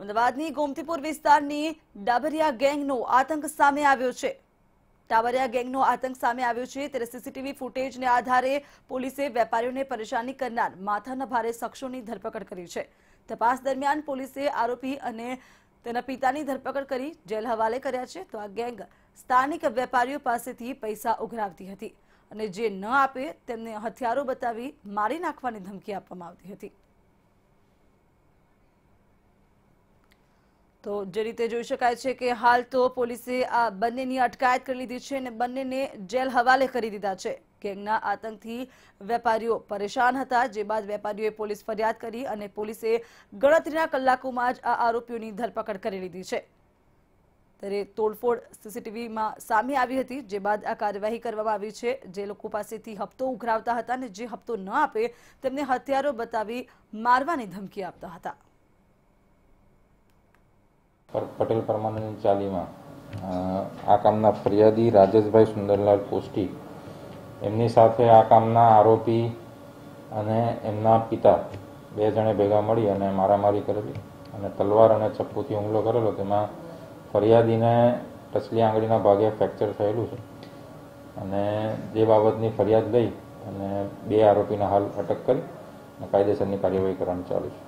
અમદાવાદની ગોમતીપુર વિસ્તારની ડાબરિયા ગેંગનો આતંક સામે આવ્યો છે ટાવરિયા ગેંગનો આતંક સામે આવ્યો છે ત્યારે સીસીટીવી ફૂટેજને આધારે પોલીસે વેપારીઓને પરેશાની કરનાર માથાના ભારે શખ્સોની ધરપકડ કરી છે તપાસ દરમિયાન પોલીસે આરોપી અને તેના પિતાની ધરપકડ કરી જેલ હવાલે કર્યા છે તો આ ગેંગ સ્થાનિક વેપારીઓ પાસેથી પૈસા ઉઘરાવતી હતી અને જે ન આપે તેમને હથિયારો બતાવી મારી નાખવાની ધમકી આપવામાં આવતી હતી તો જે રીતે જોઈ શકાય છે કે હાલ તો પોલીસે આ બંનેની અટકાયત કરી લીધી છે અને બંનેને જેલ હવાલે કરી દીધા છે ગેંગના આતંકથી વેપારીઓ પરેશાન હતા જે બાદ વેપારીઓએ પોલીસ ફરિયાદ કરી અને પોલીસે ગણતરીના કલાકોમાં જ આ આરોપીઓની ધરપકડ કરી લીધી છે ત્યારે તોડફોડ સીસીટીવીમાં સામે આવી હતી જે બાદ આ કાર્યવાહી કરવામાં આવી છે જે લોકો પાસેથી હપ્તો ઉઘરાવતા હતા અને જે હપ્તો ન આપે તેમને હથિયારો બતાવી મારવાની ધમકી આપતા હતા પટેલ પરમાનંદ ચાલીમાં આ કામના ફરિયાદી રાજેશભાઈ સુંદરલાલ કોષ્ટી એમની સાથે આ કામના આરોપી અને એમના પિતા બે જણે ભેગા મળી અને મારામારી કરેલી અને તલવાર અને ચપ્પુથી હુમલો કરેલો તેમાં ફરિયાદીને ટચલી આંગળીના ભાગે ફ્રેક્ચર થયેલું છે અને જે બાબતની ફરિયાદ લઈ અને બે આરોપીના હાલ અટક કરી કાયદેસરની કાર્યવાહી કરવાનું ચાલુ છે